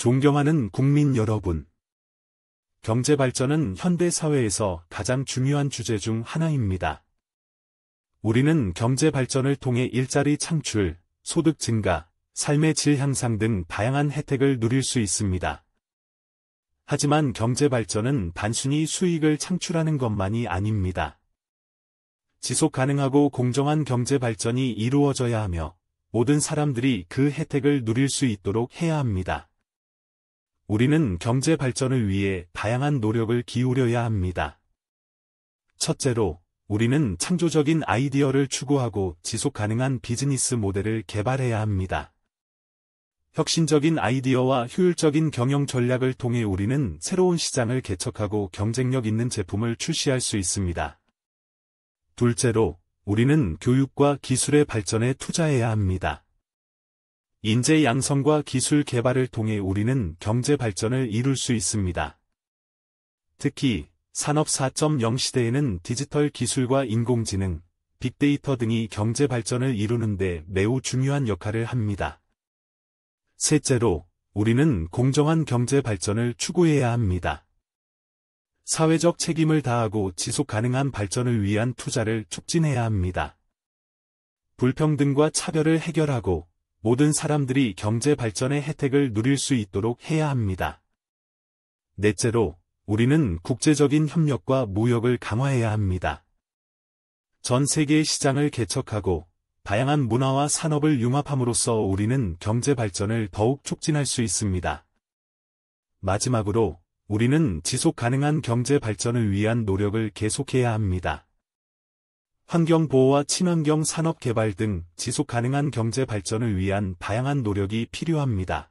존경하는 국민 여러분. 경제 발전은 현대 사회에서 가장 중요한 주제 중 하나입니다. 우리는 경제 발전을 통해 일자리 창출, 소득 증가, 삶의 질 향상 등 다양한 혜택을 누릴 수 있습니다. 하지만 경제 발전은 단순히 수익을 창출하는 것만이 아닙니다. 지속 가능하고 공정한 경제 발전이 이루어져야 하며 모든 사람들이 그 혜택을 누릴 수 있도록 해야 합니다. 우리는 경제 발전을 위해 다양한 노력을 기울여야 합니다. 첫째로, 우리는 창조적인 아이디어를 추구하고 지속 가능한 비즈니스 모델을 개발해야 합니다. 혁신적인 아이디어와 효율적인 경영 전략을 통해 우리는 새로운 시장을 개척하고 경쟁력 있는 제품을 출시할 수 있습니다. 둘째로, 우리는 교육과 기술의 발전에 투자해야 합니다. 인재 양성과 기술 개발을 통해 우리는 경제 발전을 이룰 수 있습니다. 특히 산업 4.0 시대에는 디지털 기술과 인공지능, 빅데이터 등이 경제 발전을 이루는데 매우 중요한 역할을 합니다. 셋째로, 우리는 공정한 경제 발전을 추구해야 합니다. 사회적 책임을 다하고 지속 가능한 발전을 위한 투자를 촉진해야 합니다. 불평등과 차별을 해결하고 모든 사람들이 경제 발전의 혜택을 누릴 수 있도록 해야 합니다. 넷째로, 우리는 국제적인 협력과 무역을 강화해야 합니다. 전 세계의 시장을 개척하고 다양한 문화와 산업을 융합함으로써 우리는 경제 발전을 더욱 촉진할 수 있습니다. 마지막으로 우리는 지속 가능한 경제 발전을 위한 노력을 계속해야 합니다. 환경보호와 친환경 산업개발 등 지속가능한 경제 발전을 위한 다양한 노력이 필요합니다.